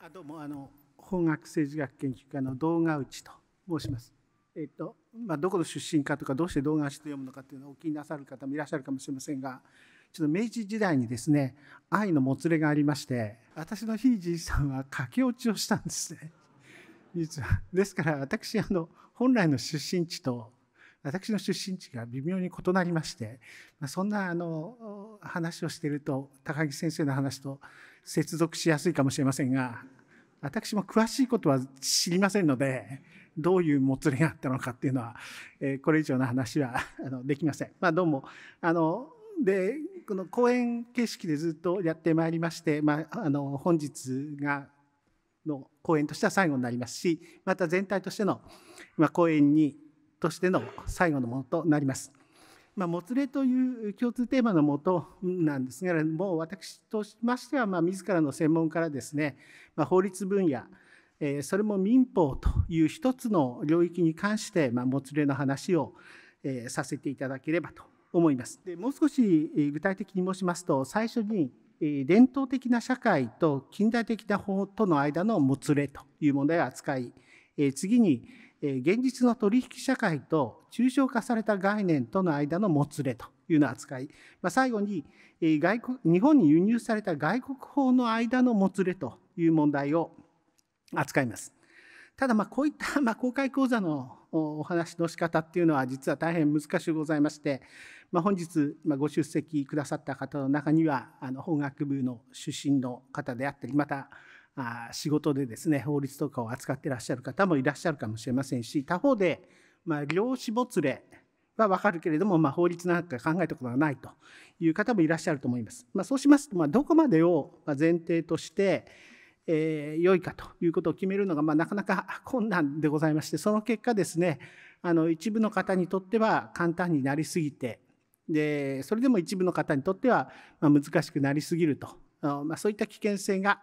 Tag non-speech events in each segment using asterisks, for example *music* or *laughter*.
あどうもあの法学政治学研究家の堂ヶ内と申します。えっとまあ、どこの出身かとかどうして堂ヶ内と読むのかというのをお気になさる方もいらっしゃるかもしれませんがちょっと明治時代にですね愛のもつれがありまして私のひいじいさんは駆け落ちをしたんですね。実はですから私あの本来の出身地と私の出身地が微妙に異なりましてそんなあの話をしていると高木先生の話と接続しやすいかもしれませんが。私も詳しいことは知りませんので、どういうもつれがあったのかっていうのは、えこれ以上の話はあのできません。まあ、どうもあのでこの講演形式でずっとやってまいりまして、まあ、あの本日がの講演としては最後になりますしまた全体としての、まあ、講演にとしての最後のものとなります。まあ、もつれという共通テーマのもとなんですが、もう私としましては、まあ、自らの専門からですね、まあ、法律分野、えー、それも民法という一つの領域に関して、まあ、もつれの話を、えー、させていただければと思います。でもう少し具体的に申しますと、最初に、伝統的な社会と近代的な法との間のもつれという問題を扱い、次に現実の取引社会と抽象化された概念との間のもつれというの扱い、まあ、最後に外国日本に輸入された外国法の間のもつれという問題を扱います。ただまこういった *laughs* ま公開講座のお話の仕方っていうのは実は大変難しゅうございまして、まあ、本日ご出席くださった方の中にはあの法学部の出身の方であったりまたあ仕事でですね法律とかを扱ってらっしゃる方もいらっしゃるかもしれませんし他方で、まあ、量子もつれは分かるけれども、まあ、法律なんか考えたことがないという方もいらっしゃると思います。まあ、そうしますと、まあ、どこまでを前提として、えー、良いかということを決めるのが、まあ、なかなか *laughs* 困難でございましてその結果ですねあの一部の方にとっては簡単になりすぎてでそれでも一部の方にとっては難しくなりすぎると、まあ、そういった危険性が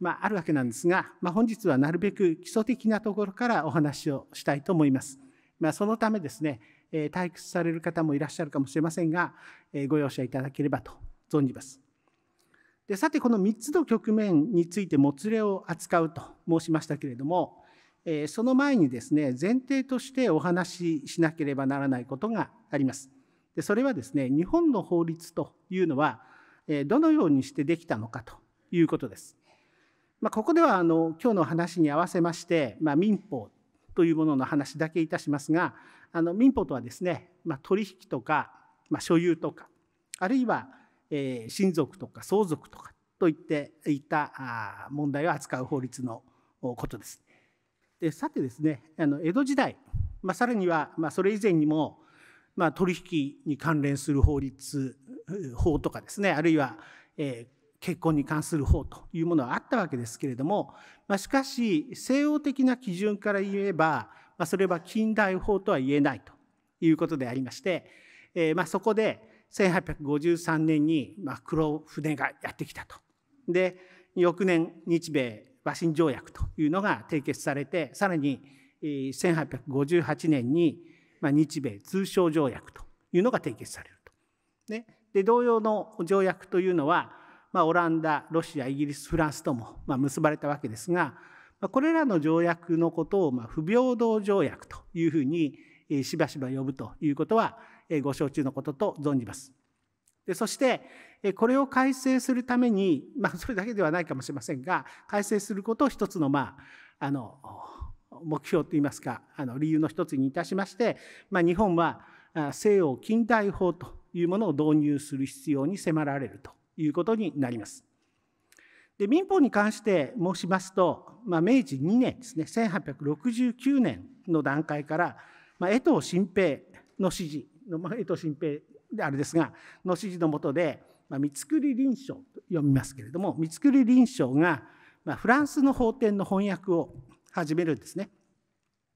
まあ、あるわけなんですが、まあ、本日はなるべく基礎的なところからお話をしたいと思います。まあ、そのためですね、え退屈される方もいらっしゃるかもしれませんが、えご容赦いただければと存じます。でさてこの3つの局面についてもつれを扱うと申しましたけれども、えその前にですね前提としてお話ししなければならないことがあります。でそれはですね日本の法律というのは、えどのようにしてできたのかということです。まあ、ここではあの今日の話に合わせまして、まあ、民法というものの話だけいたしますがあの民法とはですね、まあ、取引とか、まあ、所有とかあるいは、えー、親族とか相続とかといっていた問題を扱う法律のことです。でさてですねあの江戸時代、まあ、さらには、まあ、それ以前にも、まあ、取引に関連する法律法とかですねあるいは、えー、結婚に関する法というものはあったわけですけれども、まあ、しかし西洋的な基準から言えば、まあ、それは近代法とは言えないということでありまして、えー、まあそこで1853年にまあ黒船がやってきたと。で翌年日米和親条約というのが締結されてさらに1858年に日米通商条約というのが締結されると。ね、で同様の条約というのはまあ、オランダロシアイギリスフランスとも、まあ、結ばれたわけですがこれらの条約のことを、まあ、不平等条約というふうにしばしば呼ぶということはご承知のことと存じます。でそしてこれを改正するために、まあ、それだけではないかもしれませんが改正することを一つの,、まあ、あの目標といいますかあの理由の一つにいたしまして、まあ、日本は西欧近代法というものを導入する必要に迫られるということになります。で民法に関して申しますと、まあ、明治2年ですね1869年の段階から、まあ、江藤新平の指示の、まあ、江藤新平であれですがの指示のもとで、まあ、三つ臨床と読みますけれども三つ臨床が、まあ、フランスの法典の翻訳を始めるんですね。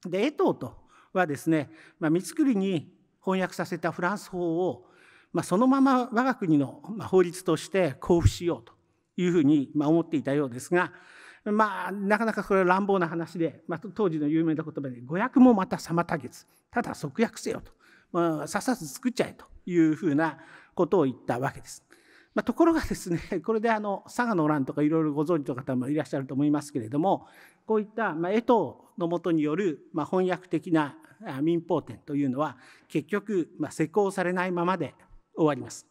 で江藤とはですね、まあ、三つに翻訳させたフランス法をまあ、そのまま我が国の法律として交付しようというふうに思っていたようですが、まあ、なかなかこれは乱暴な話で、まあ、当時の有名な言葉で「誤訳もまた妨げずただ即訳せよ」と、まあ、さっさと作っちゃえというふうなことを言ったわけです。まあ、ところがですね *laughs* これであの佐賀の乱とかいろいろご存知の方もいらっしゃると思いますけれどもこういった、まあ、江藤のもとによる、まあ、翻訳的な民法典というのは結局、まあ、施行されないままで終わります。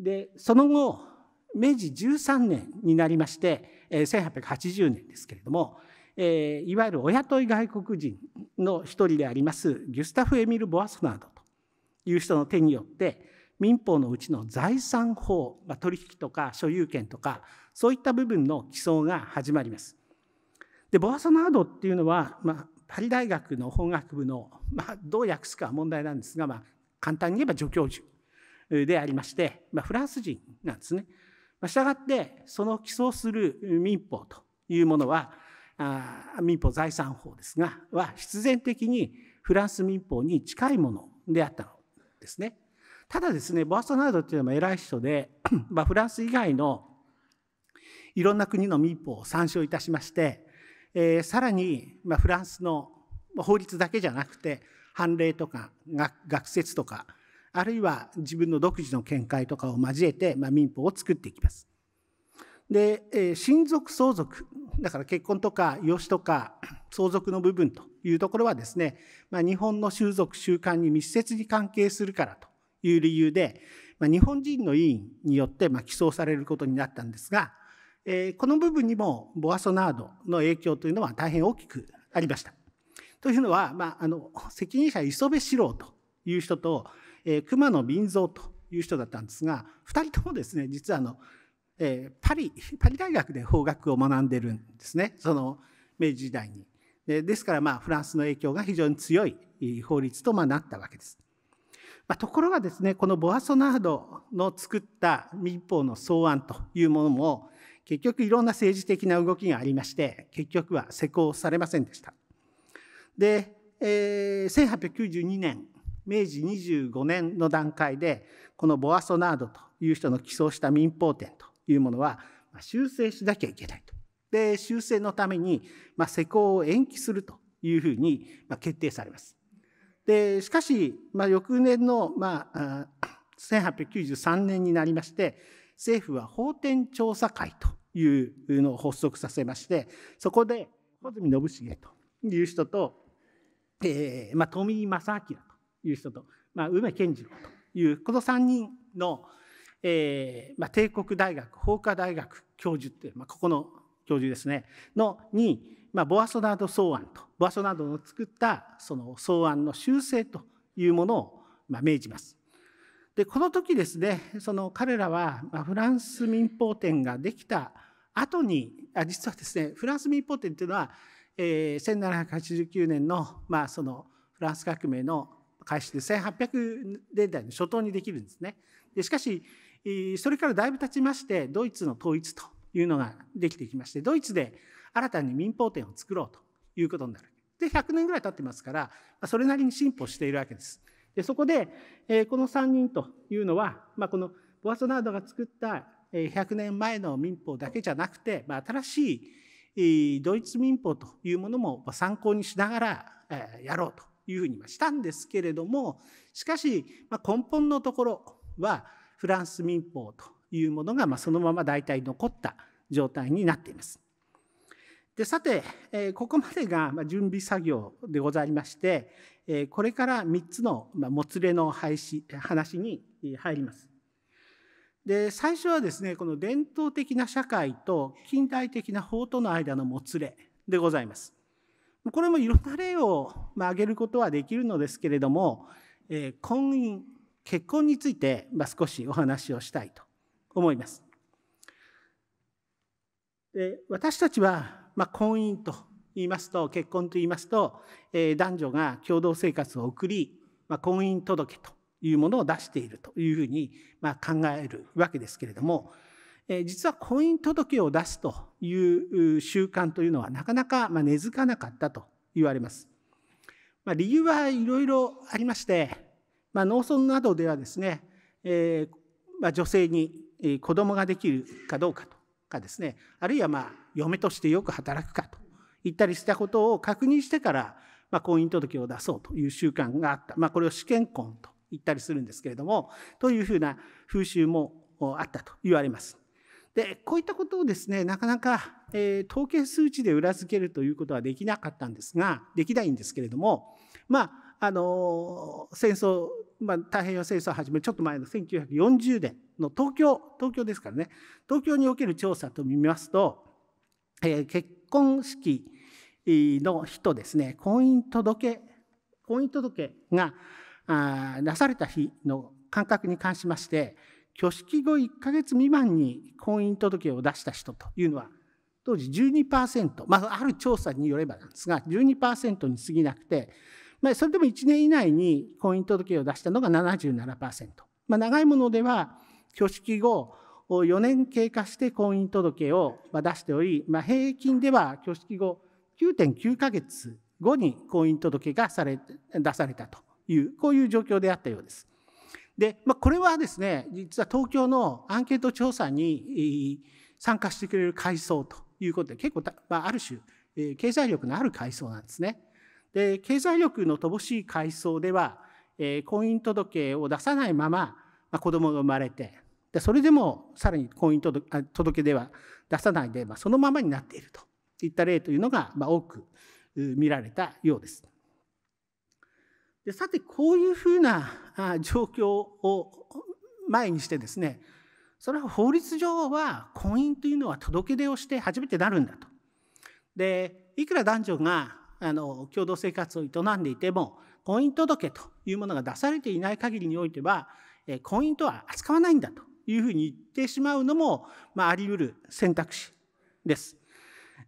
でその後明治13年になりまして1880年ですけれどもえいわゆるお雇い外国人の一人でありますギュスタフ・エミル・ボアソナードという人の手によって民法のうちの財産法、まあ、取引とか所有権とかそういった部分の起草が始まります。でボアソナードっていうのは、まあ、パリ大学の法学部の、まあ、どう訳すかは問題なんですが、まあ、簡単に言えば助教授でありまして、まあ、フランス人なんですね。したがってその起訴する民法というものはあ民法財産法ですがは必然的にフランス民法に近いものであったのですね。ただですねボアソナードっていうのも偉い人で、*clears throat* まあ、フランス以外のいろんな国の民法を参照いたしまして、えー、さらに、まあ、フランスの法律だけじゃなくて判例とか学説とかあるいは自分の独自の見解とかを交えて、まあ、民法を作っていきます。で、えー、親族相続だから結婚とか養子とか相続の部分というところはですね、まあ、日本の習俗習慣に密接に関係するからという理由で、まあ、日本人の委員によってまあ起されることになったんですが、えー、この部分にもボアソナードの影響というのは大変大きくありました。というのは、まあ、あの責任者磯部四郎という人と、えー、熊野敏蔵という人だったんですが2人ともですね実はあの、えー、パリパリ大学で法学を学んでるんですねその明治時代に。でですからまあフランスの影響が非常に強い法律とまあなったわけです。まあ、ところがですねこのボアソナードの作った民法の草案というものも結局いろんな政治的な動きがありまして結局は施行されませんでした。で、えー、1892年明治25年の段階でこのボアソナードという人の起草した民法典というものは修正しなきゃいけないと。で修正のために、まあ、施行を延期するというふうに、まあ、決定されます。でしかし、まあ、翌年の、まあ、1893年になりまして政府は法典調査会というのを発足させましてそこで穂積信繁という人とえーまあ、富井正明という人と、まあ、梅健次郎というこの3人の、えーまあ、帝国大学法科大学教授っていう、まあ、ここの教授ですねのに、まあ、ボアソナード草案とボアソナードの作ったその草案の修正というものを、まあ、命じます。でこの時ですねその彼らはフランス民法典ができた後にあ実はですねフランス民法典っていうのはえー、1789年の,、まあそのフランス革命の開始で1800年代の初頭にできるんですね。でしかしそれからだいぶ経ちましてドイツの統一というのができてきましてドイツで新たに民放店を作ろうということになる。で100年ぐらい経ってますからそれなりに進歩しているわけです。でそこで、えー、この3人というのは、まあ、このボアソナードが作った100年前の民法だけじゃなくて、まあ、新しいドイツ民法というものも参考にしながらやろうというふうにしたんですけれどもしかし根本のところはフランス民法というものがそのまま大体残った状態になっています。でさてここまでが準備作業でございましてこれから3つのもつれの話に入ります。で最初はですねこの伝統的な社会と近代的な法との間のもつれでございます。これもいろんな例を挙げることはできるのですけれども、えー、婚姻結婚について少しお話をしたいと思います。で私たちは、まあ、婚姻と言いますと結婚と言いますと、えー、男女が共同生活を送り、まあ、婚姻届というものを出しているというふうに、ま考えるわけですけれども、え実は婚姻届を出すという習慣というのはなかなか、ま根付かなかったと言われます。ま理由はいろいろありまして、ま農村などではですね、えま女性に子供ができるかどうかとかですねあるいはまあ嫁としてよく働くかと言ったりしたことを確認してから、ま婚姻届を出そうという習慣があった、まこれを試験婚と行ったりするんですけれどもというふうな風習もあったと言われます。でこういったことをですねなかなか、えー、統計数値で裏付けるということはできなかったんですができないんですけれどもまああの戦争、まあ、太平洋戦争をはじめちょっと前の1940年の東京東京ですからね東京における調査と見ますと、えー、結婚式の日とですね婚姻届婚姻届がなされた日の間隔に関しまして挙式後1ヶ月未満に婚姻届を出した人というのは当時12%、まあ、ある調査によればなんですが12%に過ぎなくて、まあ、それでも1年以内に婚姻届を出したのが77%、まあ、長いものでは挙式後4年経過して婚姻届を出しており、まあ、平均では挙式後9.9ヶ月後に婚姻届がされ出されたというこういう状況であったようです。で、まあ、これはですね実は東京のアンケート調査に参加してくれる階層ということで結構、まあ、ある種経済力のある階層なんですね。で経済力の乏しい階層では婚姻届を出さないまま子供が生まれてでそれでもさらに婚姻届届では出さないで、まあ、そのままになっているといった例というのが、まあ、多く見られたようです。でさてこういうふうな状況を前にしてですねそれは法律上は婚姻というのは届け出をして初めてなるんだと。でいくら男女があの共同生活を営んでいても婚姻届というものが出されていない限りにおいては婚姻とは扱わないんだというふうに言ってしまうのも、まあ、あり得る選択肢です。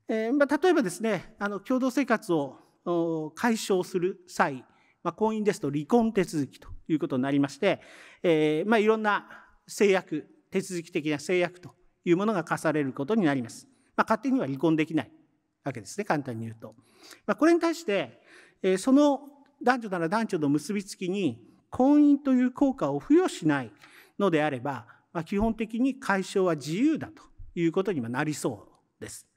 えーまあ、例えばですねあの共同生活を解消する際まあ、婚姻ですと離婚手続きということになりまして、えー、まあ、いろんな制約、手続き的な制約というものが課されることになります。まあ、勝手には離婚できないわけですね、簡単に言うと。まこれに対して、えー、その男女なら男女の結びつきに婚姻という効果を付与しないのであれば、ま基本的に解消は自由だということにはなりそうです。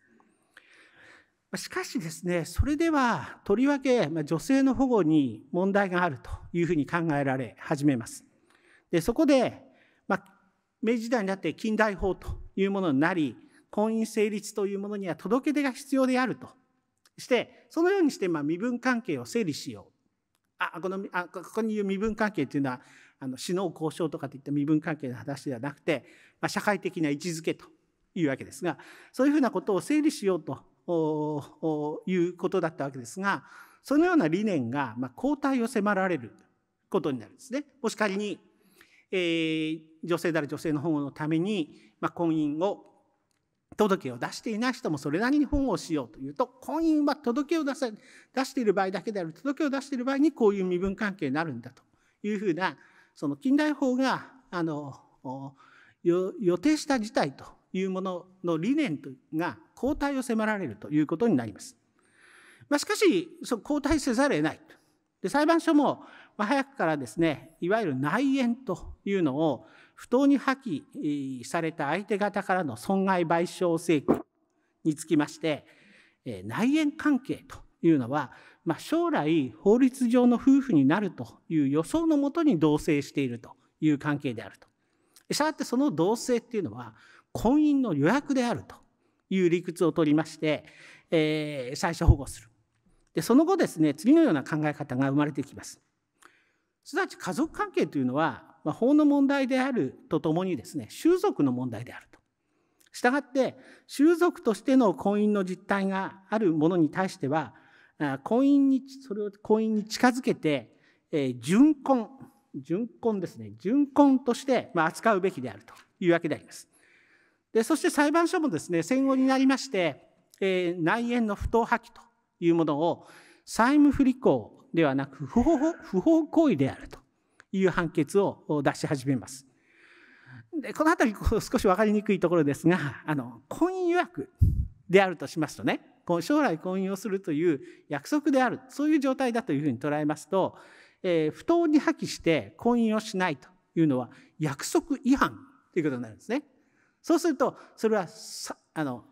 しかしですね、それではとりわけ女性の保護に問題があるというふうに考えられ始めます。でそこで、まあ、明治時代になって近代法というものになり、婚姻成立というものには届け出が必要であるとして、そのようにしてまあ身分関係を整理しよう。あこのあここに言う身分関係というのは、あの死の交渉とかといった身分関係の話ではなくて、まあ、社会的な位置づけというわけですが、そういうふうなことを整理しようということだったわけですがそのような理念が、まあ、を迫られることになるんですね。もし仮に、えー、女性である女性の保護のために、まあ、婚姻を届けを出していない人もそれなりに保護をしようというと婚姻は届けを出せ出している場合だけである届けを出している場合にこういう身分関係になるんだというふうなその近代法があの予定した事態というものの理念が交代を迫られるということになります。まあ、しかし、交代せざるを得ない。で裁判所も早くからですね、いわゆる内縁というのを不当に破棄された相手方からの損害賠償請求につきまして、内縁関係というのは、まあ、将来法律上の夫婦になるという予想のもとに同棲しているという関係であると。したがってその同棲っていうのは婚姻の予約であるという理屈を取りまして、えー、最初保護するでその後ですね次のような考え方が生まれてきます。すなわち家族関係というのは、まあ、法の問題であるとともにですね習俗の問題であると。したがって習俗としての婚姻の実態があるものに対しては婚姻にそれを婚姻に近づけて、えー、純婚純婚ですね純婚として、まあ、扱うべきであるというわけであります。でそして裁判所もですね戦後になりまして、えー、内縁の不当破棄というものを債務不履行ではなく不法不法行為であるという判決を出し始めます。でこの辺り少し分かりにくいところですがあの婚姻約であるとしますとね将来婚姻をするという約束であるそういう状態だというふうに捉えますと、えー、不当に破棄して婚姻をしないというのは約束違反ということになるんですね。そうするとそれはあの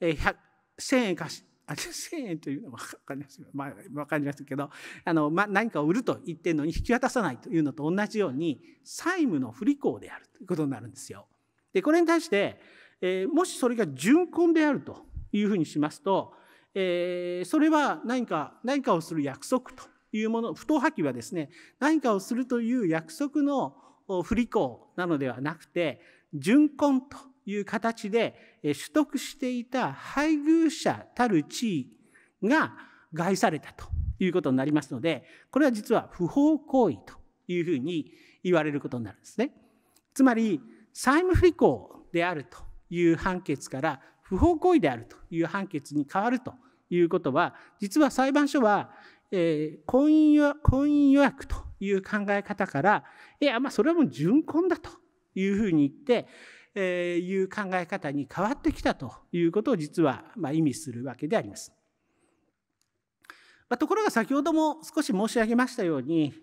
100 1,000円貸しあ1,000円というのは分かります、まあ、分かりますけどあの、まあ、何かを売ると言ってるのに引き渡さないというのと同じように債務の不履行であるということになるんですよ。でこれに対して、えー、もしそれが純婚であるというふうにしますと、えー、それは何か何かをする約束というもの不当破棄はですね何かをするという約束の不履行なのではなくて純婚という形で取得していた配偶者たる地位が害されたということになりますのでこれは実は不法行為というふうに言われることになるんですね。つまり債務不履行であるという判決から不法行為であるという判決に変わるということは実は裁判所は、えー、婚姻予約という考え方からいやまあそれはもう純婚だというふうに言って、えー、いう考え方に変わってきたということを実はまあ意味するわけであります。まあ、ところが先ほども少し申し上げましたように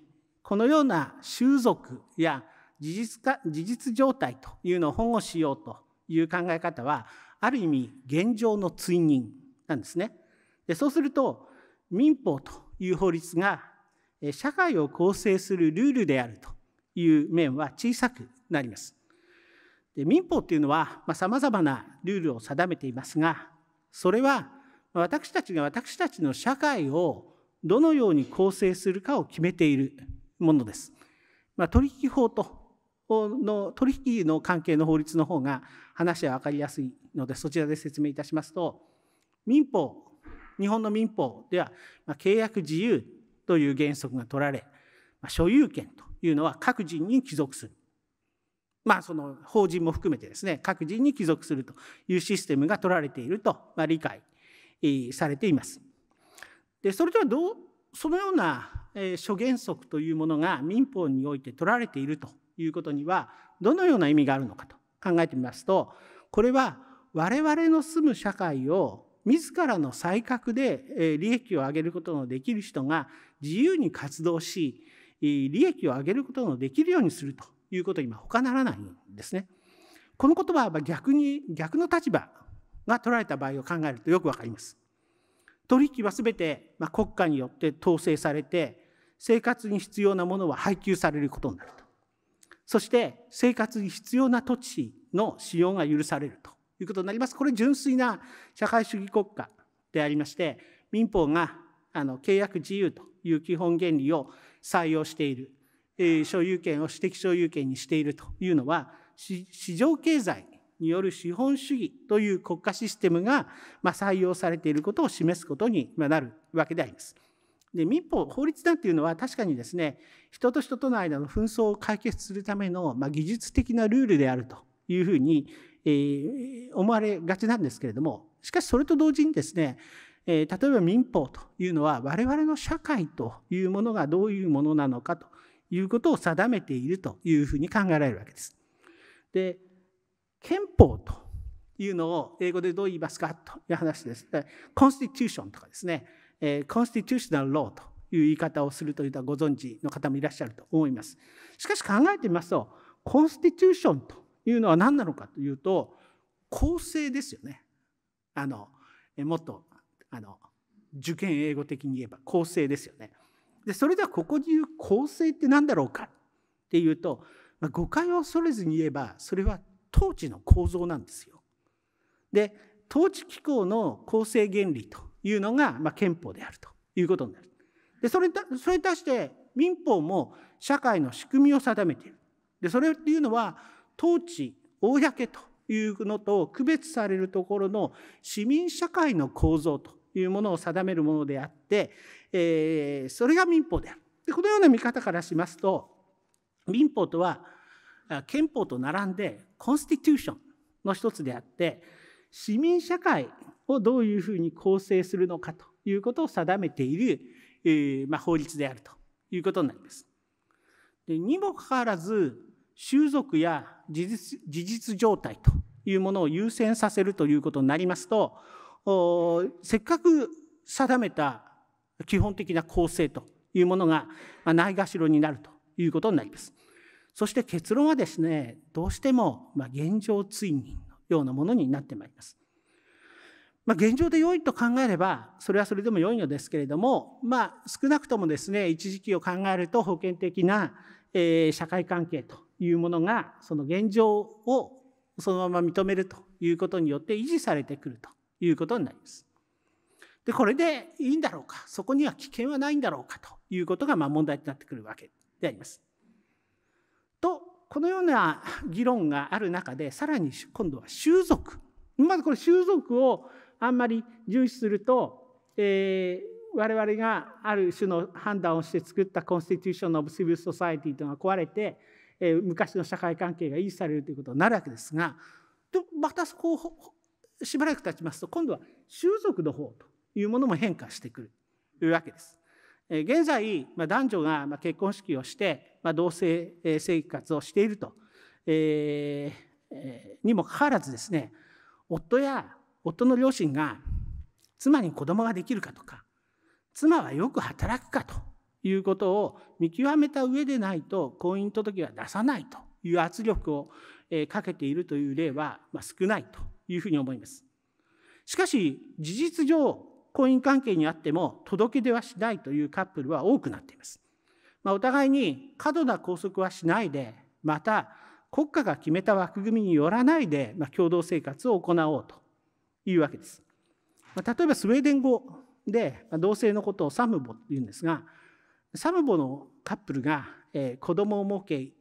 このような習俗や事実か事実状態というのを保護しようという考え方はある意味現状の追認なんですね。でそうすると民法という法律が社会を構成するルールであるという面は小さくなります。で民法っていうのはさまざ、まなルールを定めていますがそれは私たちが私たちの社会をどのように構成するかを決めているものです。まあ、取引法との取引の関係の法律の方が話は分かりやすいのでそちらで説明いたしますと民法日本の民法では、まあ、契約自由という原則が取られ、まあ、所有権というのは各人に帰属する。まあ、その法人も含めてですね各人に帰属するというシステムが取られていると、ま理解されています。でそれではどうそのような諸原則というものが民法において取られているということにはどのような意味があるのかと考えてみますとこれは我々の住む社会を自らの才覚で利益を上げることのできる人が自由に活動し利益を上げることのできるようにするということに他ならないんですね。この言葉は逆に逆の立場が取られた場合を考えるとよくわかります。取引はすべて国家によって統制されて生活に必要なものは配給されることになると。そして生活に必要な土地の使用が許されるということになります。これ純粋な社会主義国家でありまして民法があの契約自由という基本原理を採用している、えー、所有権を私的所有権にしているというのは市場経済による資本主義という国家システムが、まあ、採用されていることを示すことになるわけであります。で民法法律なんていうのは確かにですね人と人との間の紛争を解決するための、まあ、技術的なルールであるというふうに、えー、思われがちなんですけれどもしかしそれと同時にですねえ例えば民法というのは我々の社会というものがどういうものなのかということを定めているというふうに考えられるわけです。で憲法というのを英語でどう言いますかという話です。コンスティテューションとかですね、えコンスティテューショナルローという言い方をするというのはご存知の方もいらっしゃると思います。しかし考えてみますと、コンスティテューションというのは何なのかというと、公正ですよね。あのもっとあの受験英語的に言えば構成ですよね。でそれではここに言う構成って何だろうかっていうと、まあ、誤解を恐れずに言えばそれは統治の構造なんですよ。で統治機構の構成原理というのが、まあ、憲法であるということになる。でそれそれに対して民法も社会の仕組みを定めている。でそれっていうのは統治公というのと区別されるところの市民社会の構造というものを定めるものであって、えー、それが民法であるでこのような見方からしますと民法とは憲法と並んでコンスティテューションの一つであって市民社会をどういうふうに構成するのかということを定めている、えー、まあ、法律であるということになります。でにもかかわらず習俗や事実状態というものを優先させるということになりますとせっかく定めた基本的な構成というものがないがしろになるということになります。そして結論はですね、どうしても現状追認のようなものになってまいります。まあ、現状で良いと考えれば、それはそれでも良いのですけれども、まあ、少なくともですね、一時期を考えると保険的な、え社会関係というものが、その現状をそのまま認めるということによって維持されてくるということになります。でこれでいいんだろうかそこには危険はないんだろうかということがま問題となってくるわけであります。とこのような議論がある中でさらに今度は習俗まずこれ習俗をあんまり重視すると、えー、我々がある種の判断をして作ったコンスティテューション・オブ・シビル・ソサエティというのが壊れて、えー、昔の社会関係が維持されるということになるわけですがまたそこをしばらく経ちますと今度は種族の方というものも変化してくるというわけです。現在男女が結婚式をして同性生活をしていると、えー、にもかかわらずですね夫や夫の両親が妻に子供ができるかとか妻はよく働くかということを見極めた上でないと婚姻届は出さないという圧力をかけているという例は少ないというふうに思います。しかし事実上婚姻関係にあっても届け出はしないというカップルは多くなっています。まあ、お互いに過度な拘束はしないでまた国家が決めた枠組みによらないで、まあ、共同生活を行おうというわけです。まあ、例えばスウェーデン語で、ま同性のことをサムボというんですがサムボのカップルが、えー、子供を設け、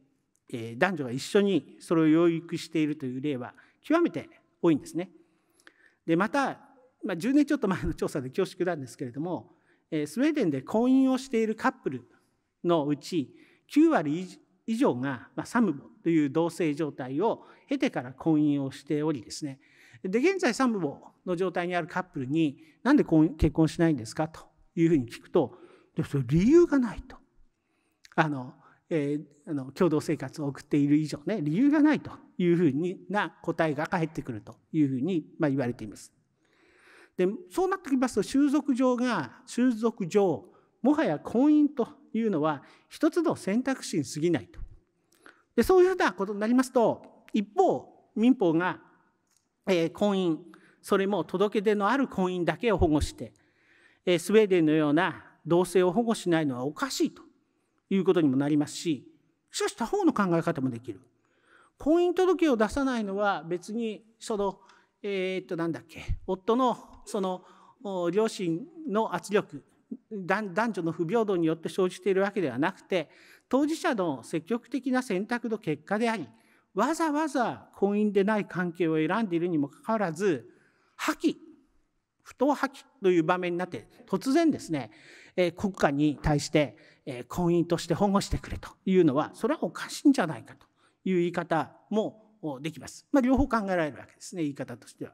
えー、男女が一緒にそれを養育しているという例は極めて多いんですね。でまた、まあ、10年ちょっと前の調査で恐縮なんですけれども、えー、スウェーデンで婚姻をしているカップルのうち9割以上が、まあ、サムボという同性状態を経てから婚姻をしておりですねで現在サムボの状態にあるカップルに「なんで結婚しないんですか?」というふうに聞くと「でそれ理由がない」と。あのえー、あの共同生活を送っている以上ね理由がないというふうにな答えが返ってくるというふうに、まあ、言われています。でそうなってきますと習俗上が習俗上もはや婚姻というのは一つの選択肢に過ぎないと。でそういうふうなことになりますと一方民法が、えー、婚姻それも届け出のある婚姻だけを保護して、えー、スウェーデンのような同性を保護しないのはおかしいということにもなりますししかし他方の考え方もできる婚姻届を出さないのは別にそのえー、っとなんだっけ夫のその両親の圧力男女の不平等によって生じているわけではなくて当事者の積極的な選択の結果でありわざわざ婚姻でない関係を選んでいるにもかかわらず破棄不当破棄という場面になって突然ですね、えー、国家に対して、婚姻として保護してくれというのはそれはおかしいんじゃないかという言い方もできます。まあ、両方考えられるわけですね言い方としては。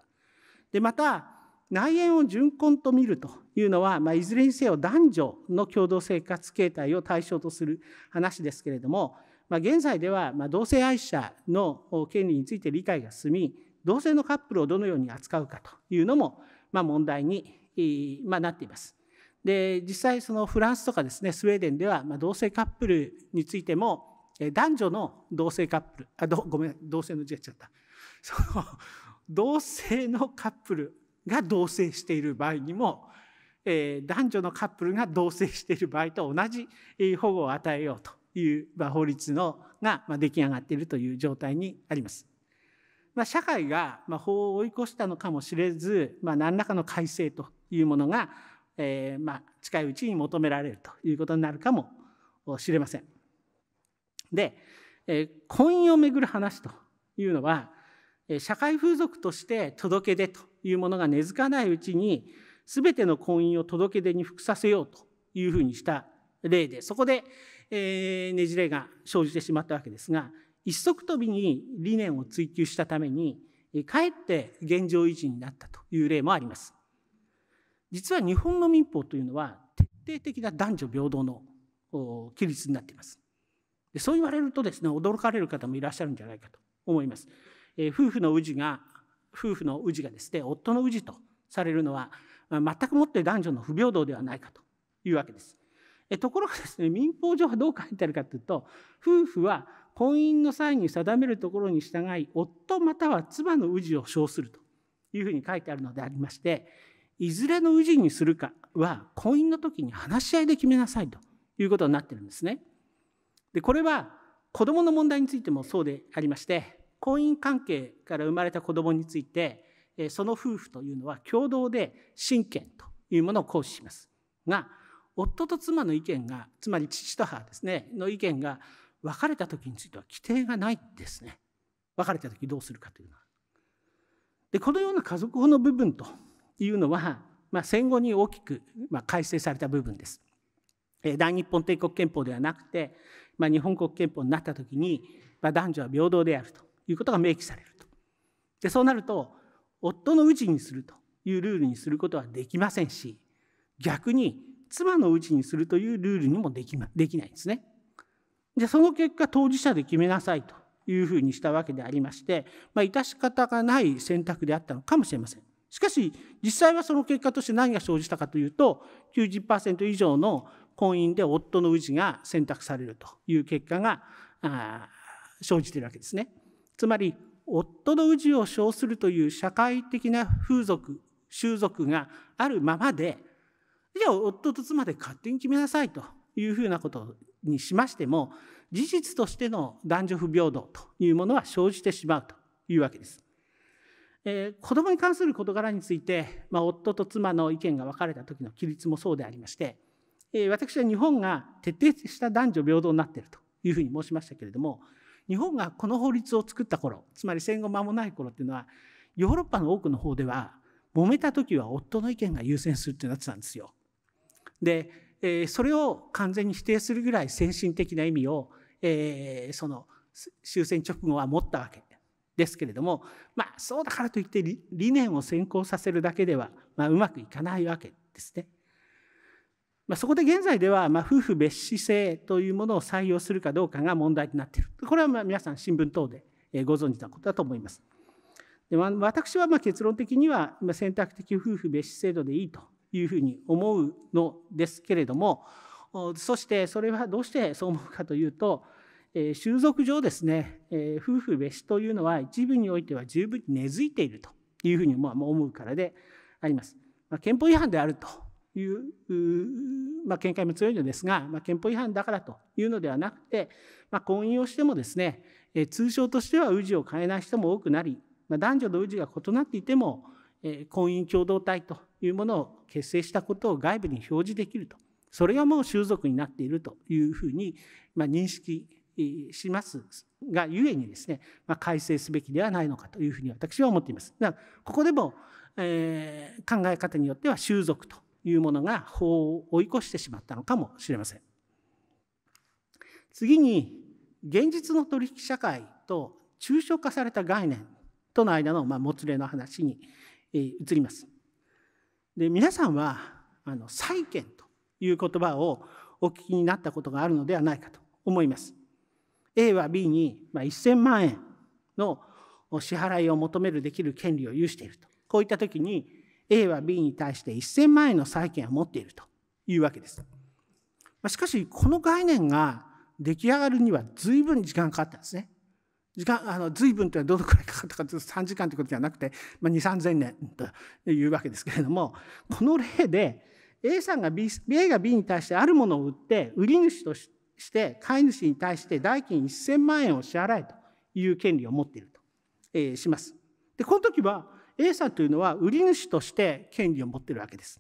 でまた内縁を純婚と見るというのは、まあ、いずれにせよ男女の共同生活形態を対象とする話ですけれども、まあ、現在では、ま同性愛者の権利について理解が進み同性のカップルをどのように扱うかというのも、ま問題に、まなっています。で実際そのフランスとかですねスウェーデンでは、ま同性カップルについても男女の同性カップルあごめん同性の字やっちゃったその *laughs* 同性のカップルが同棲している場合にも、え男女のカップルが同棲している場合と同じ保護を与えようという、ま法律のが、ま出来上がっているという状態にあります。まあ、社会が、ま法を追い越したのかもしれず、ま何らかの改正というものが、えー、まあ、近いうちに求められるということになるかもしれません。で、えー、婚姻をめぐる話というのは社会風俗として届け出というものが根付かないうちに全ての婚姻を届け出に服させようというふうにした例でそこで、えー、ねじれが生じてしまったわけですが一足飛びに理念を追求したためにかえって現状維持になったという例もあります。実は日本の民法というのは徹底的な男女平等の規律になっています。そう言われるとですね、驚かれる方もいらっしゃるんじゃないかと思います。えー、夫婦の氏が、夫婦の氏がですね、夫の氏とされるのは、全くもって男女の不平等ではないかというわけです。えところがですね、民法上はどう書いてあるかというと、夫婦は婚姻の際に定めるところに従い、夫または妻の氏を称するというふうに書いてあるのでありまして、いずれの氏にするかは婚姻の時に話し合いで決めなさいということになってるんですね。でこれは子どもの問題についてもそうでありまして婚姻関係から生まれた子どもについてその夫婦というのは共同で親権というものを行使しますが夫と妻の意見がつまり父と母ですねの意見が別れた時については規定がないですね別れた時どうするかというのは。でこのような家族法の部分というのは、まあ、戦後に大きく、まあ、改正された部分です。大日本帝国憲法ではなくて、まあ、日本国憲法になった時に、まあ、男女は平等であるということが明記されると。でそうなると夫の氏にするというルールにすることはできませんし逆に妻の氏にするというルールにもでき,、ま、できないんですね。でその結果当事者で決めなさいというふうにしたわけでありまして、まあ、致し方がない選択であったのかもしれません。しかし実際はその結果として何が生じたかというと90%以上の婚姻で夫の氏が選択されるという結果が生じているわけですね。つまり夫の氏を称するという社会的な風俗習俗があるままでじゃあ夫と妻で勝手に決めなさいというふうなことにしましても事実としての男女不平等というものは生じてしまうというわけです。えー、子供に関する事柄について、まあ、夫と妻の意見が分かれた時の規律もそうでありまして、えー、私は日本が徹底した男女平等になっているというふうに申しましたけれども日本がこの法律を作った頃つまり戦後間もない頃っていうのはヨーロッパの多くの方では揉めた時は夫の意見が優先するってなってたんですよ。で、えー、それを完全に否定するぐらい先進的な意味を、えー、その終戦直後は持ったわけですけれどもまあそうだからといって理念を先行させるだけでは、まあ、うまくいかないわけですね。まあ、そこで現在では、まあ、夫婦別氏制というものを採用するかどうかが問題になっているこれはまあ皆さん新聞等でご存知なことだと思います。でまあ、私はまあ結論的には選択的夫婦別氏制度でいいというふうに思うのですけれどもそしてそれはどうしてそう思うかというとえ習俗上ですね、え夫婦別氏というのは一部においては十分に根付いているというふうにま思うからであります。ま憲法違反であるという、まあ、見解も強いのですが、まあ、憲法違反だからというのではなくて、ま婚姻をしてもですね、え通称としては氏を変えない人も多くなり、ま男女の氏が異なっていても、え婚姻共同体というものを結成したことを外部に表示できると。それがもう習俗になっているというふうに、ま認識しますがゆえにですね、まあ、改正すべきではないのかというふうに私は思っています。だからここでも、えー、考え方によっては習束というものが法を追い越してしまったのかもしれません。次に現実の取引社会と抽象化された概念との間の、まあ、もつれの話に、えー、移ります。で皆さんはあの債権という言葉をお聞きになったことがあるのではないかと思います。A は B に1000万円の支払いを求めるできる権利を有しているとこういった時に A は B に対して1000万円の債権を持っているというわけです。しかしこの概念が出来上がるには随分時間かかったんですね。時間あの随分というのはどのくらいかかったかというと3時間ということではなくて、まあ、2 3 0 0 0年というわけですけれどもこの例で A さんが B, A が B に対してあるものを売って売り主としして飼い主に対して代金1000万円を支払えという権利を持っていると、えします。でこの時は A さんというのは売り主として権利を持っているわけです。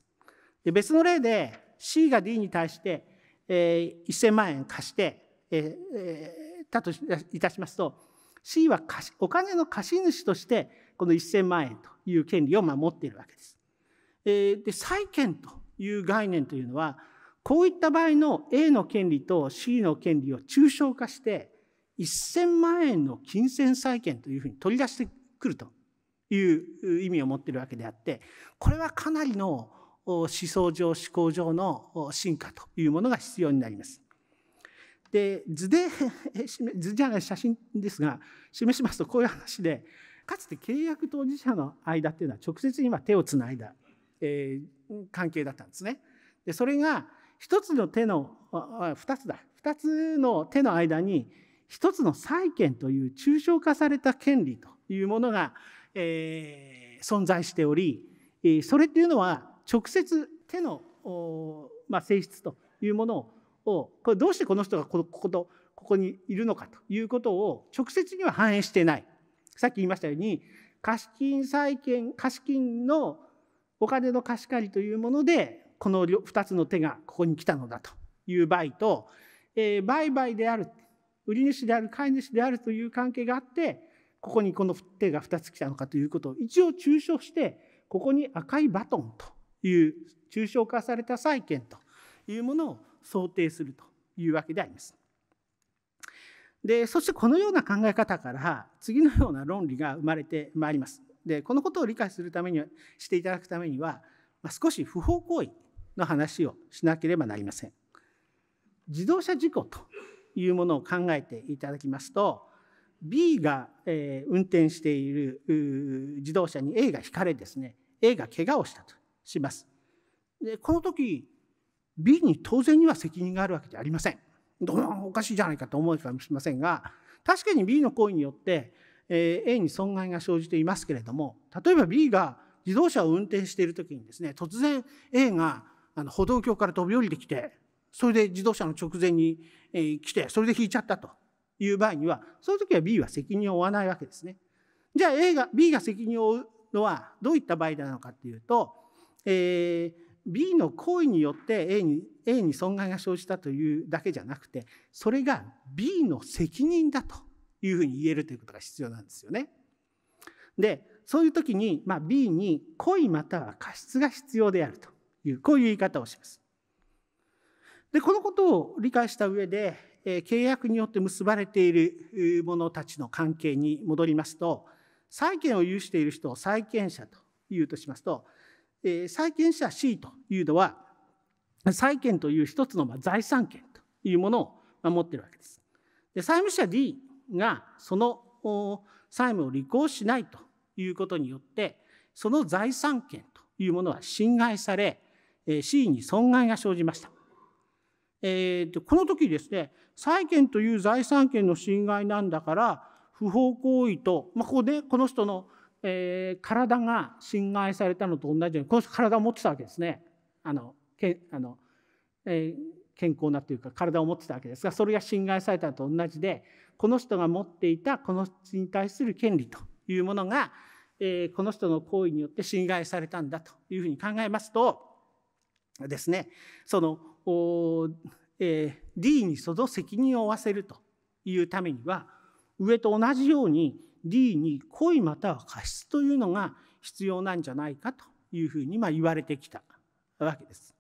で別の例で C が D に対して、え1000万円貸して、えたといたしますと C は貸お金の貸主としてこの1000万円という権利を守っているわけです。えで債権という概念というのはこういった場合の A の権利と C の権利を抽象化して1000万円の金銭債権というふうに取り出してくるという意味を持っているわけであってこれはかなりの思想上思考上の進化というものが必要になります。で図で図じゃない写真ですが示しますとこういう話でかつて契約当事者の間っていうのは直接今手をつないだ、え関係だったんですね。でそれが1つの手の2つだ2つの手の間に1つの債権という抽象化された権利というものが、えー、存在しておりそれというのは直接手の、まあ、性質というものをこれどうしてこの人がこことここにいるのかということを直接には反映してない。さっき言いましたように貸金債権貸金のお金の貸し借りというものでこの2つの手がここに来たのだという場合と、えー、売買である売り主である買い主であるという関係があってここにこの手が2つ来たのかということを一応抽象してここに赤いバトンという抽象化された債権というものを想定するというわけであります。でそしてこのような考え方から次のような論理が生まれてまいります。でこのことを理解するためにはしていただくためには、ま少し不法行為の話をしなければなりません。自動車事故というものを考えていただきますと B が、え運転している自動車に A がひかれですね A が怪我をしたとします。でこの時 B に当然には責任があるわけじゃありません。どんおかしいじゃないかと思うかもしれませんが確かに B の行為によって A に損害が生じていますけれども例えば B が自動車を運転している時にですね突然 A があの歩道橋から飛び降りてきてそれで自動車の直前に、え来てそれで引いちゃったという場合にはその時は B は責任を負わないわけですね。じゃあ A が B が責任を負うのはどういった場合なのかっていうと、えー、B の行為によって A に A に損害が生じたというだけじゃなくてそれが B の責任だというふうに言えるということが必要なんですよね。でそういう時に、まあ、B に故意または過失が必要であると。いうこういう言い方をします。でこのことを理解した上で、え契約によって結ばれている者たちの関係に戻りますと債権を有している人を債権者というとしますと、え債権者 C というのは債権という一つの財産権というものを持っているわけです。で債務者 D がその債務を履行しないということによってその財産権というものは侵害され市位に損害が生じました。えー、とこの時ですね債権という財産権の侵害なんだから不法行為と、まあ、ここでこの人の、えー、体が侵害されたのと同じようにこの人体を持ってたわけですねあのけあの、えー、健康なというか体を持ってたわけですがそれが侵害されたのと同じでこの人が持っていたこの人に対する権利というものが、えー、この人の行為によって侵害されたんだというふうに考えますと。ですねその、えー、D にその責任を負わせるというためには上と同じように D に故意または過失というのが必要なんじゃないかというふうにま言われてきたわけです。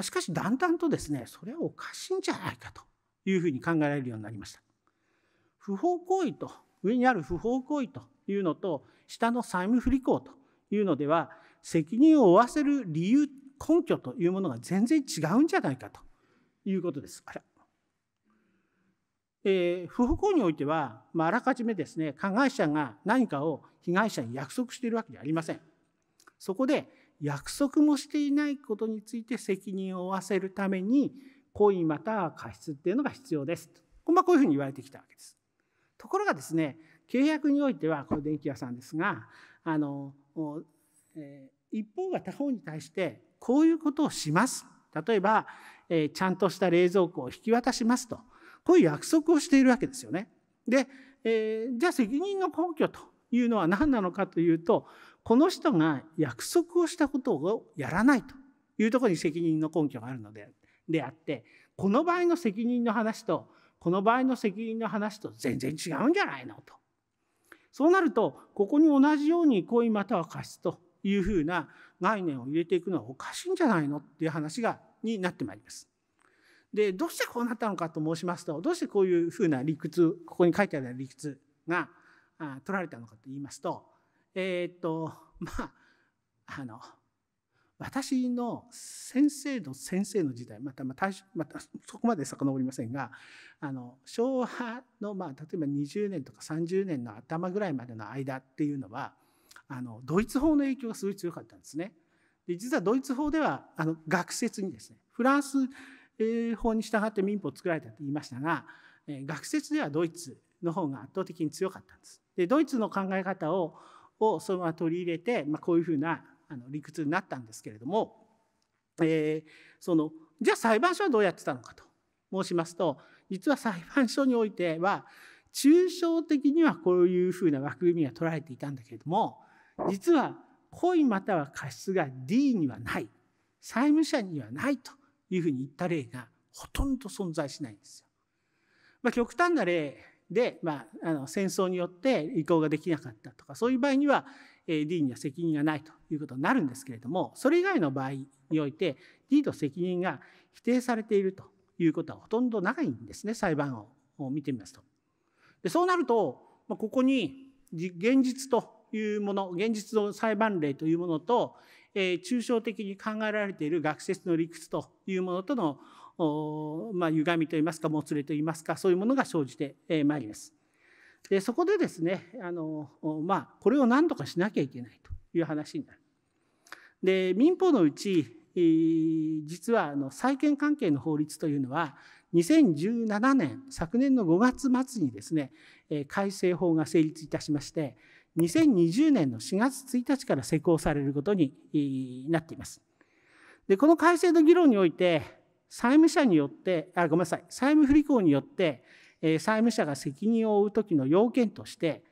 しかしだんだんとですねそれはおかしいんじゃないかというふうに考えられるようになりました。不法行為と上にある不法行為というのと下の債務不履行というのでは責任を負わせる理由根拠というものが全然違うんじゃないかということです。あらえー、不法行為においては、まあ、あらかじめですね加害者が何かを被害者に約束しているわけじゃありません。そこで約束もしていないことについて責任を負わせるために行為または過失っていうのが必要です。まこういうふうに言われてきたわけです。ところがですね契約においてはこれ電気屋さんですがあの、えー、一方が他方に対してこういうことをします。例えば、えー、ちゃんとした冷蔵庫を引き渡しますと、こういう約束をしているわけですよね。で、えー、じゃあ責任の根拠というのは何なのかというと、この人が約束をしたことをやらないというところに責任の根拠があるのでであって、この場合の責任の話と、この場合の責任の話と全然違うんじゃないのと。そうなると、ここに同じように行為または過失というふうな概念を入れていくのはおかしいんじゃないのっていう話がになってまいります。でどうしてこうなったのかと申しますとどうしてこういうふうな理屈ここに書いてある理屈が取られたのかと言いますとえー、っとまああの私の先生の先生の時代またまたまたそこまで遡りませんがあの昭和のまあ例えば20年とか30年の頭ぐらいまでの間っていうのはあのドイツ法の影響がすごい強かったんですね。で実はドイツ法ではあの学説にですねフランス法に従って民法を作られたと言いましたが学説ではドイツの方が圧倒的に強かったんです。でドイツの考え方ををそのまま取り入れて、まあ、こういうふうなあの理屈になったんですけれども、えー、そのじゃあ裁判所はどうやってたのかと申しますと実は裁判所においては抽象的にはこういうふうな枠組みが取られていたんだけれども実は故意または過失が D にはない債務者にはないというふうに言った例がほとんど存在しないんですよ。まあ、極端な例で、まあ、あの戦争によって移行ができなかったとかそういう場合には D には責任がないということになるんですけれどもそれ以外の場合において D と責任が否定されているということはほとんどないんですね裁判を見てみますと。でそうなると、まあ、ここに現実というもの現実の裁判例というものと、えー、抽象的に考えられている学説の理屈というものとのまあ、歪みといいますかもつれといいますかそういうものが生じてまいります。でそこでですねあの、まあ、これを何とかしなきゃいけないという話になる。で民法のうち実はあの債権関係の法律というのは2017年昨年の5月末にですね改正法が成立いたしまして2020年の4月1日から施行されることになっています。で、この改正の議論において、債務者によって、あ、ごめんなさい、債務不履行によって、債務者が責任を負うときの要件として、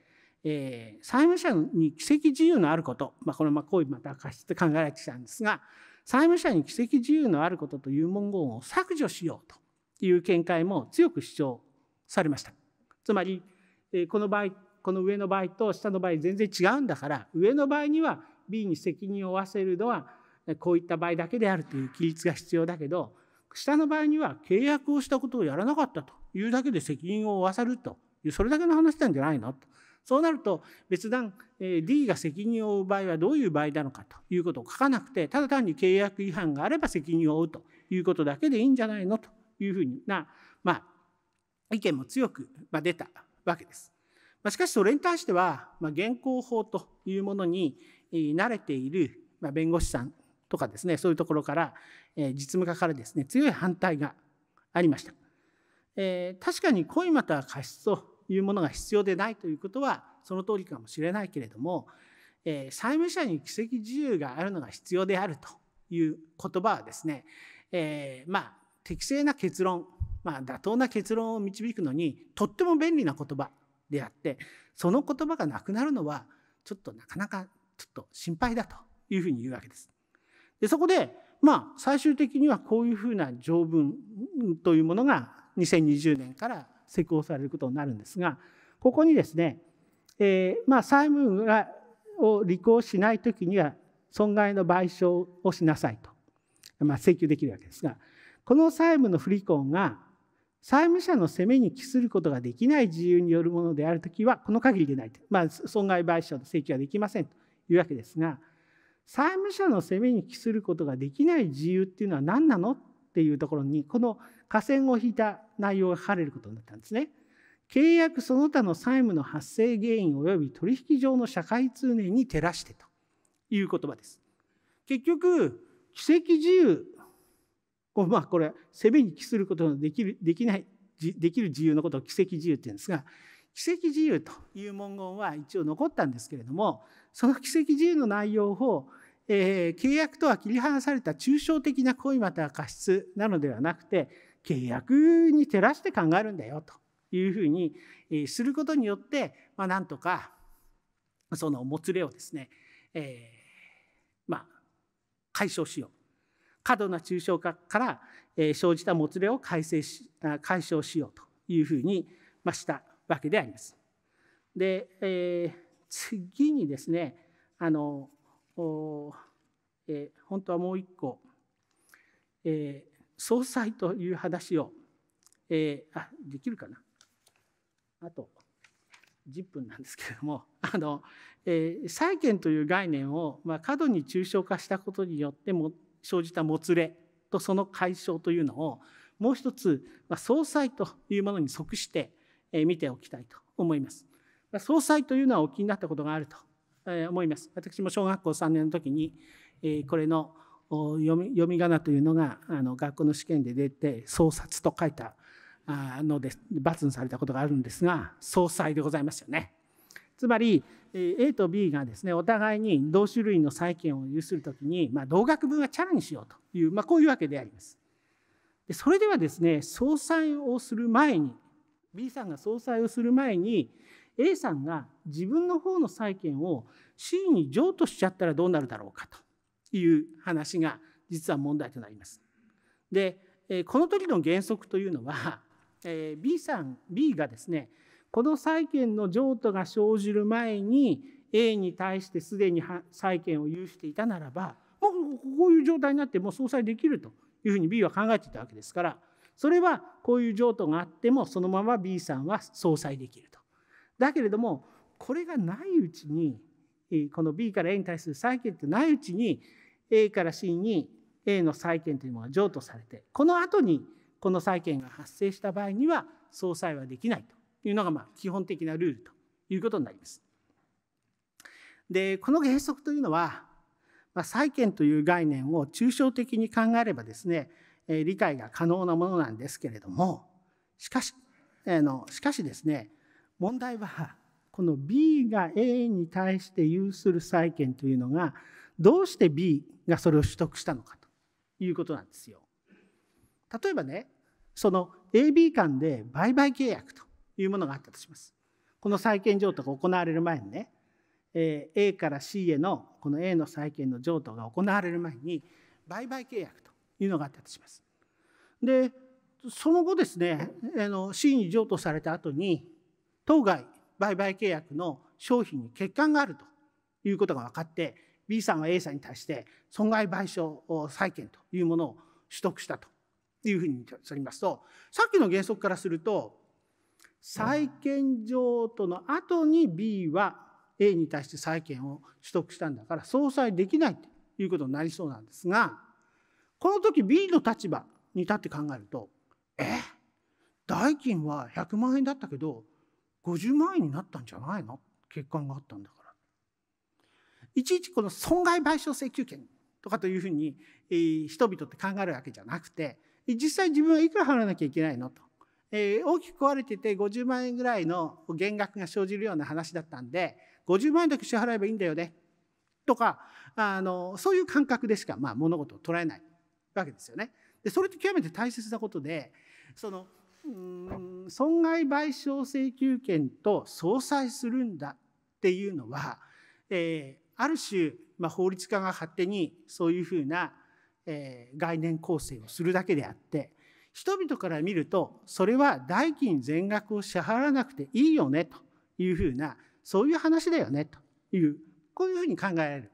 えー、債務者に奇跡自由のあること、まあ、これまあ行為また過失と考えられてきたんですが債務者に奇跡自由のあることという文言を削除しようという見解も強く主張されましたつまり、えー、この場合この上の場合と下の場合全然違うんだから上の場合には B に責任を負わせるのはこういった場合だけであるという規律が必要だけど下の場合には契約をしたことをやらなかったというだけで責任を負わせるというそれだけの話なんじゃないのとそうなると別段 D が責任を負う場合はどういう場合なのかということを書かなくてただ単に契約違反があれば責任を負うということだけでいいんじゃないのというふうなまあ意見も強く出たわけです。ましかしそれに対しては、ま現行法というものに慣れている弁護士さんとかですねそういうところから、え実務家からですね強い反対がありました、え確かに故意または過失というものが必要でないということはその通りかもしれないけれども、え債務者に奇跡自由があるのが必要であるという言葉はですね、えまあ適正な結論まあ妥当な結論を導くのにとっても便利な言葉であってその言葉がなくなるのはちょっとなかなかちょっと心配だというふうに言うわけです。でそこでまあ最終的にはこういうふうな条文というものが2020年から施行されることになるんですがここにですね、えー、まあ債務がを履行しない時には損害の賠償をしなさいと、まあ、請求できるわけですがこの債務の不履行が債務者の責めに帰することができない自由によるものであるときは、この限りでないと、まあ、損害賠償の請求はできませんというわけですが、債務者の責めに帰することができない自由っていうのは何なのっていうところに、この下線を引いた内容が書かれることになったんですね。契約その他の債務の発生原因及び取引上の社会通念に照らしてという言葉です。結局、奇跡自由こまあ、これ攻めに帰することのできるできないできる自由のことを奇跡自由って言うんですが奇跡自由という文言は一応残ったんですけれどもその奇跡自由の内容を、えー、契約とは切り離された抽象的な行為または過失なのではなくて契約に照らして考えるんだよというふうに、えすることによって、まあ、なんとかそのもつれをですね、えー、まあ解消しよう過度な抽象化から生じたもつれを解消しようというふうにしたわけであります。で、えー、次にですねあの、えー、本当はもう一個、えー、総裁という話を、えー、あできるかなあと10分なんですけれども *laughs* あの、えー、債権という概念を、まあ、過度に抽象化したことによっても生じたもつれとその解消というのをもう一つ、ま総裁というものに即して見ておきたいと思います。ま総裁というのはお気になったことがあると思います。私も小学校3年の時にこれの読み読み仮名というのがあの学校の試験で出て「創殺」と書いたので罰にされたことがあるんですが総裁でございますよね。つまり A と B がですねお互いに同種類の債権を有するときに、まあ、同額分はチャラにしようという、まあ、こういうわけであります。でそれではですね総裁をする前に B さんが総裁をする前に A さんが自分の方の債権を C に譲渡しちゃったらどうなるだろうかという話が実は問題となります。でこの時の原則というのは B さん B がですねこの債権の譲渡が生じる前に A に対してすでに債権を有していたならばもうこういう状態になってもう相殺できるというふうに B は考えていたわけですからそれはこういう譲渡があってもそのまま B さんは相殺できると。だけれどもこれがないうちにこの B から A に対する債権ってないうちに A から C に A の債権というものが譲渡されてこの後にこの債権が発生した場合には相殺はできないというのがまあ基本的なルールということになります。でこの原則というのは、まあ、債権という概念を抽象的に考えればですね理解が可能なものなんですけれどもしかしあのしかしですね問題はこの B が A に対して有する債権というのがどうして B がそれを取得したのかということなんですよ。例えばねその AB 間で売買契約というものがあったとします。この債権譲渡が行われる前にね、え A から C へのこの A の債権の譲渡が行われる前に売買契約というのがあったとします。でその後ですねあの C に譲渡された後に当該売買契約の商品に欠陥があるということが分かって B さんは A さんに対して損害賠償債権というものを取得したというふうにとりますとさっきの原則からすると債権譲渡の後に B は A に対して債権を取得したんだから相殺できないということになりそうなんですがこの時 B の立場に立って考えるとえ代金は100万円だったけど50万円になったんじゃないの欠陥があったんだから。いちいちこの損害賠償請求権とかというふうに、え人々って考えるわけじゃなくて実際自分はいくら払わなきゃいけないのとえー、大きく壊れてて50万円ぐらいの減額が生じるような話だったんで50万円だけ支払えばいいんだよねとかあのそういう感覚でしか、まあ、物事を捉えないわけですよね。でそれって極めて大切なことでそのん損害賠償請求権と相殺するんだっていうのは、えー、ある種、まあ、法律家が勝手にそういうふうな、えー、概念構成をするだけであって人々から見るとそれは代金全額を支払わなくていいよねというふうなそういう話だよねというこういうふうに考えられる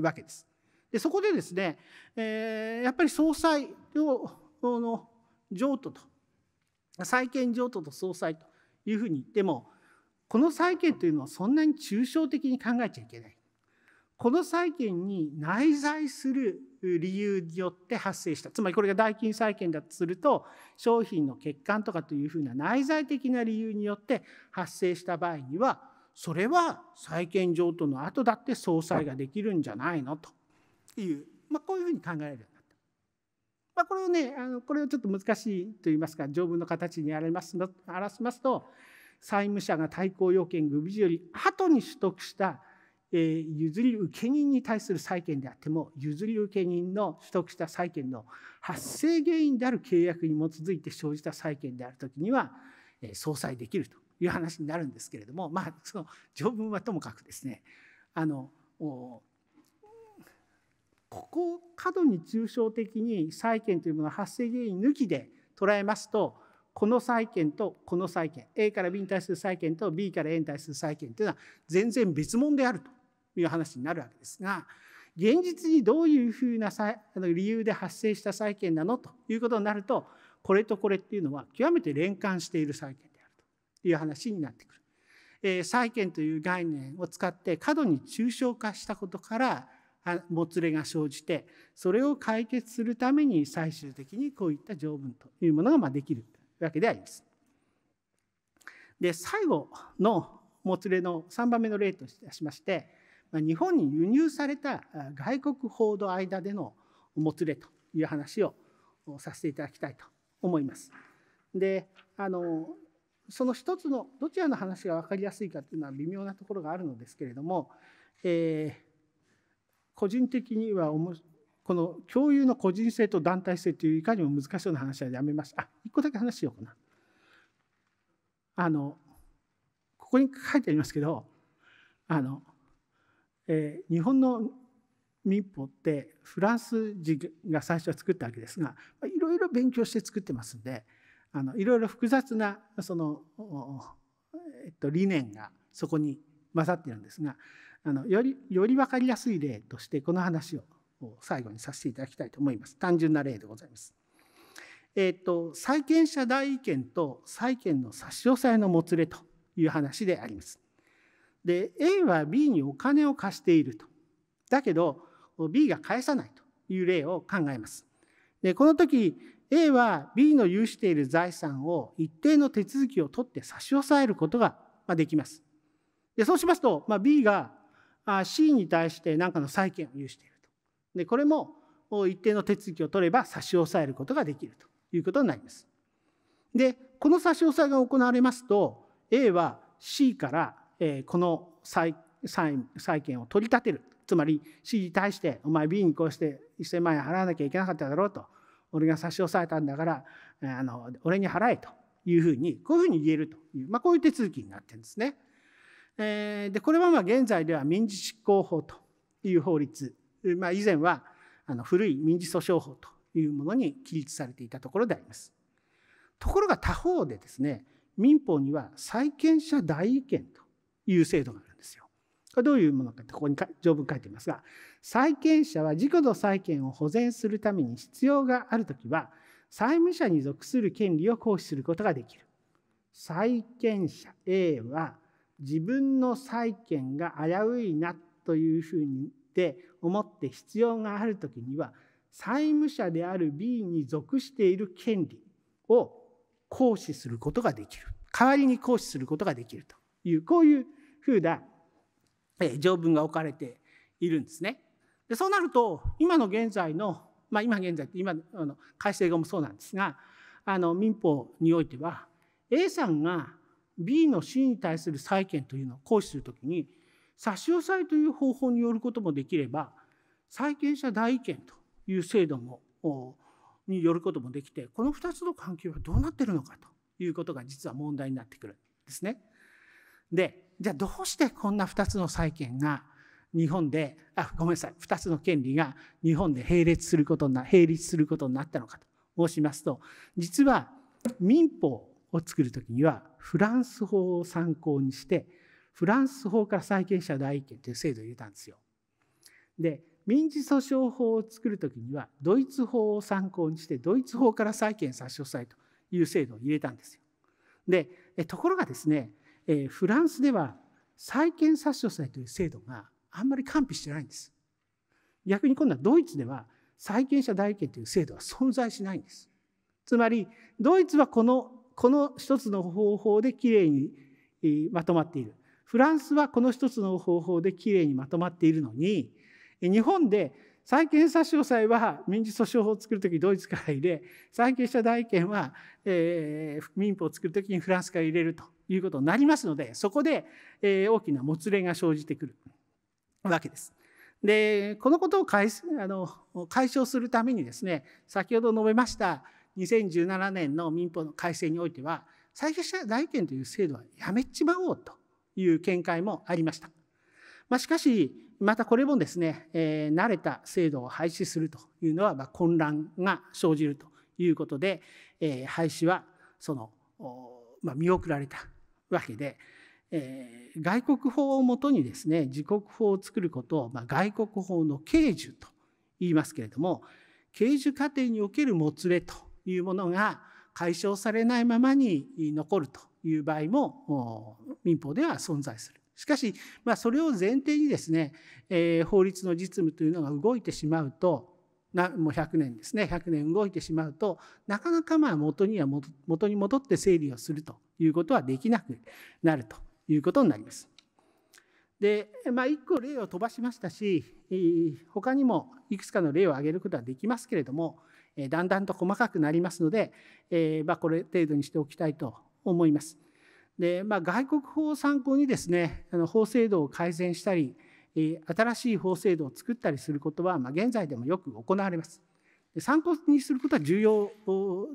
わけです。でそこでですね、えー、やっぱり総裁の譲渡と債権譲渡と総裁というふうに言ってもこの債権というのはそんなに抽象的に考えちゃいけない。この債権に内在する理由によって発生したつまりこれが代金債権だとすると商品の欠陥とかというふうな内在的な理由によって発生した場合にはそれは債権譲渡の後だって総裁ができるんじゃないのという、まあ、こういうふうに考えられるようになった。まあ、これをねあのこれをちょっと難しいと言いますか条文の形に表しますと債務者が対抗要件具備時より後に取得したえ譲り受け人に対する債権であっても譲り受け人の取得した債権の発生原因である契約に基づいて生じた債権である時には、え相殺できるという話になるんですけれどもまあその条文はともかくですねあのここ過度に抽象的に債権というものは発生原因抜きで捉えますとこの債権とこの債権 A から B に対する債権と B から A に対する債権というのは全然別物であるという話になるわけですが現実にどういうふうな理由で発生した債権なのということになるとこれとこれっていうのは極めて連関している債権であるという話になってくる。えー、債権という概念を使って過度に抽象化したことからもつれが生じてそれを解決するために最終的にこういった条文というものがまできるわけであります。で最後のもつれの3番目の例としまして日本に輸入された外国報道間でのもつれという話をさせていただきたいと思います。であのその一つのどちらの話が分かりやすいかというのは微妙なところがあるのですけれども、えー、個人的にはこの共有の個人性と団体性といういかにも難しそうな話はやめました。あ一個だけ話しようかな。あのここに書いてありますけどあのえー、日本の民法ってフランス人が最初は作ったわけですがいろいろ勉強して作ってますんであのいろいろ複雑なその、えっと、理念がそこに混ざってるんですがあのよりより分かりやすい例としてこの話を最後にさせていただきたいと思います単純な例でございます。えっと債権者代位権と債権の差し押さえのもつれという話であります。で A は B にお金を貸しているとだけど B が返さないという例を考えますでこの時 A は B の有している財産を一定の手続きを取って差し押さえることができますでそうしますと、まあ、B が C に対して何かの債権を有しているとでこれも一定の手続きを取れば差し押さえることができるということになりますでこの差し押さえが行われますと A は C からえこの債権を取り立てるつまり市に対してお前 B にこうして1,000万円払わなきゃいけなかっただろうと俺が差し押さえたんだからあの俺に払えというふうにこういうふうに言えるという、まあ、こういう手続きになってるんですね。えー、でこれはまあ現在では民事執行法という法律、まあ、以前はあの古い民事訴訟法というものに記述されていたところであります。ところが他方でですね民法には債権者代位権という制度があるんですよ。これどういうものかってここに条文書いていますが債権者は自己の債権を保全するために必要がある時は債務者に属する権利を行使することができる。債権者 A は自分の債権が危ういなというふうにで思って必要がある時には債務者である B に属している権利を行使することができる代わりに行使することができるというこういうふうな条文が置かれているんですね。でそうなると今の現在の、まあ、今現在って今あの改正後もそうなんですがあの民法においては A さんが B の C に対する債権というのを行使するときに差し押さえという方法によることもできれば債権者代位権という制度もによることもできてこの2つの関係はどうなってるのかということが実は問題になってくるんですね。でじゃあどうしてこんな2つの債権が日本で、あ、ごめんなさい、2つの権利が日本で並列することな、並立することになったのかと申しますと、実は民法を作る時にはフランス法を参考にして、フランス法から債権者代位権という制度を入れたんですよ。で、民事訴訟法を作る時にはドイツ法を参考にしてドイツ法から債権差し押さえという制度を入れたんですよ。でところがですねえフランスでは債権殺傷罪という制度があんまり完備してないんです。逆に今度はドイツでは債権者代理権という制度は存在しないんです。つまりドイツはこのこの一つの方法できれいにまとまっている。フランスはこの一つの方法できれいにまとまっているのに日本で債権差し押さえは民事訴訟法を作る時ドイツから入れ債権者代理権は、え民法を作る時にフランスから入れるということになりますのでそこで、え大きなもつれが生じてくるわけです。でこのことを解あの解消するためにですね先ほど述べました2017年の民法の改正においては債権者代権という制度はやめちまおうという見解もありました。まあ、しかしまたこれもですね、えー、慣れた制度を廃止するというのは、まあ、混乱が生じるということで、えー、廃止はその、まあ、見送られたわけで、えー、外国法をもとにですね自国法を作ることを、まあ、外国法の刑受と言いますけれども刑事過程におけるもつれというものが解消されないままに残るという場合も民法では存在する。しかし、まあ、それを前提にですね、えー、法律の実務というのが動いてしまうとなもう100年ですね100年動いてしまうとなかなかまあ元には元に戻って整理をするということはできなくなるということになります。で、まあ、1個例を飛ばしましたし他にもいくつかの例を挙げることはできますけれどもだんだんと細かくなりますので、えー、まあ、これ程度にしておきたいと思います。でまあ、外国法を参考にですねあの法制度を改善したり新しい法制度を作ったりすることは、まあ、現在でもよく行われます。参考にすることは重要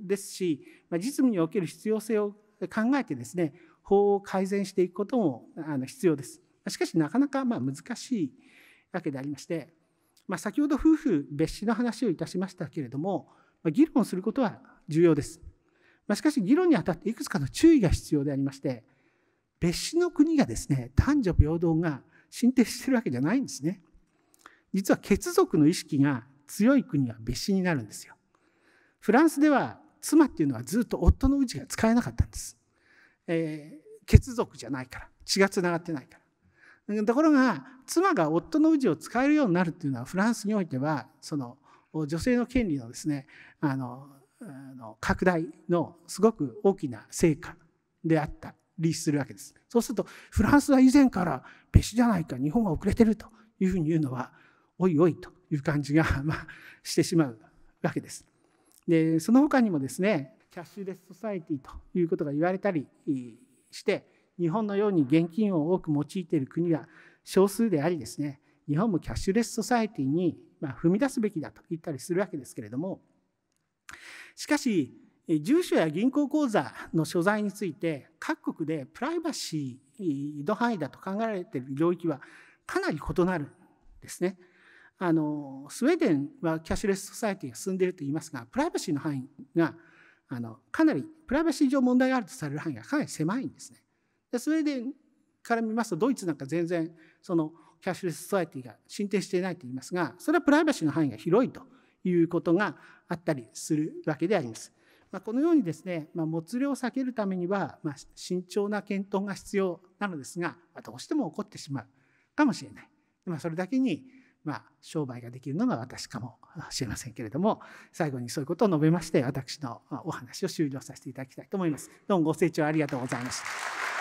ですし、まあ、実務における必要性を考えてですね法を改善していくこともあの必要です。しかしなかなかま難しいわけでありまして、まあ、先ほど夫婦別紙の話をいたしましたけれども、ま議論することは重要です。ましかし議論にあたっていくつかの注意が必要でありまして別紙の国がですね男女平等が進展してるわけじゃないんですね実は血族の意識が強い国は別紙になるんですよフランスでは妻っていうのはずっと夫の氏が使えなかったんです。えー、血族じゃないから。血がつながってないから。ところが、妻が夫の氏を使えるようになるっていうのは、フランスにおいては、その、女性の権利のですね、あの、あの拡大のすごく大きな成果であったりするわけです。そうすると、フランスは以前から別種じゃないか、日本は遅れてるというふうに言うのは、おいおいという感じが、まあ、してしまうわけです。でその他にもですねキャッシュレスソサイティということが言われたりして日本のように現金を多く用いている国は少数でありですね日本もキャッシュレスソサイティに踏み出すべきだと言ったりするわけですけれどもしかし住所や銀行口座の所在について各国でプライバシーの範囲だと考えられている領域はかなり異なるんですね。あのスウェーデンはキャッシュレスソサイティが進んでいると言いますがプライバシーの範囲があのかなりプライバシー上問題があるとされる範囲がかなり狭いんですね。でスウェーデンから見ますとドイツなんか全然そのキャッシュレスソサイティが進展していないと言いますがそれはプライバシーの範囲が広いということがあったりするわけであります。まあ、このようにですね、まあ、もつれを避けるためには、まあ、慎重な検討が必要なのですが、まあ、どうしても起こってしまうかもしれない。まあ、それだけにまあ、商売ができるのが私かも *laughs* しれませんけれども、最後にそういうことを述べまして、私のお話を終了させていただきたいと思います。どうもご清聴ありがとうございました。